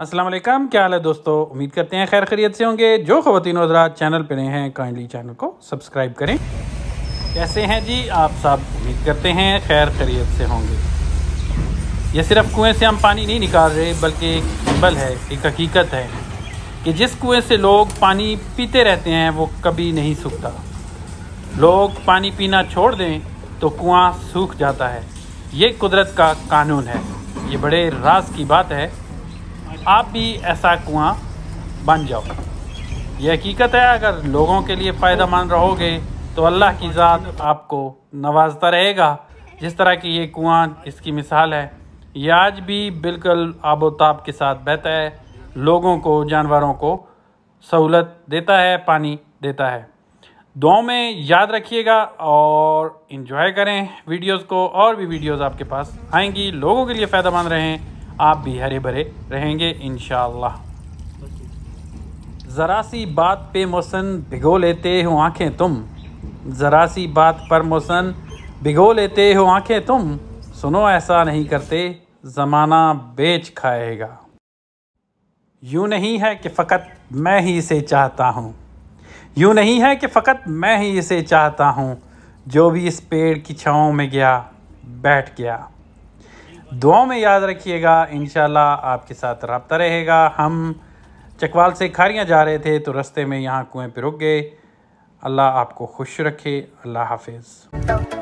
असलम क्या हाल है दोस्तों उम्मीद करते हैं खैर खरीत से होंगे जो ख़वान हजरात चैनल पर नए हैं काइंडली चैनल को सब्सक्राइब करें कैसे हैं जी आप सब उम्मीद करते हैं खैर खरीत से होंगे ये सिर्फ कुएं से हम पानी नहीं निकाल रहे बल्कि एक सिंबल है एक हकीकत है कि जिस कुएं से लोग पानी पीते रहते हैं वो कभी नहीं सूखता लोग पानी पीना छोड़ दें तो कुआँ सूख जाता है ये कुदरत का कानून है ये बड़े राज की बात है आप भी ऐसा कुआं बन जाओ ये हकीकत है अगर लोगों के लिए फ़ायदा मंद रहोगे तो अल्लाह की ज़ात आपको नवाजता रहेगा जिस तरह की ये कुआं इसकी मिसाल है ये आज भी बिल्कुल आबोताब के साथ बहता है लोगों को जानवरों को सहूलत देता है पानी देता है दो में याद रखिएगा और इन्जॉय करें वीडियोस को और भी वीडियोस आपके पास आएंगी लोगों के लिए फ़ायदा मंद रहें आप भी हरे भरे रहेंगे इन ज़रा सी बात पे मौसन भिगो लेते हो आँखें तुम ज़रा सी बात पर मौसन भिगो लेते हो आँखें तुम सुनो ऐसा नहीं करते ज़माना बेच खाएगा यूँ नहीं है कि फ़कत मैं ही इसे चाहता हूँ यूँ नहीं है कि फ़कत मैं ही इसे चाहता हूँ जो भी इस पेड़ की छाँव में गया बैठ गया दुआओं में याद रखिएगा इन आपके साथ रबता रहेगा हम चकवाल से खारियाँ जा रहे थे तो रस्ते में यहाँ कुएँ पर रुक गए अल्लाह आपको खुश रखे अल्लाह हाफिज़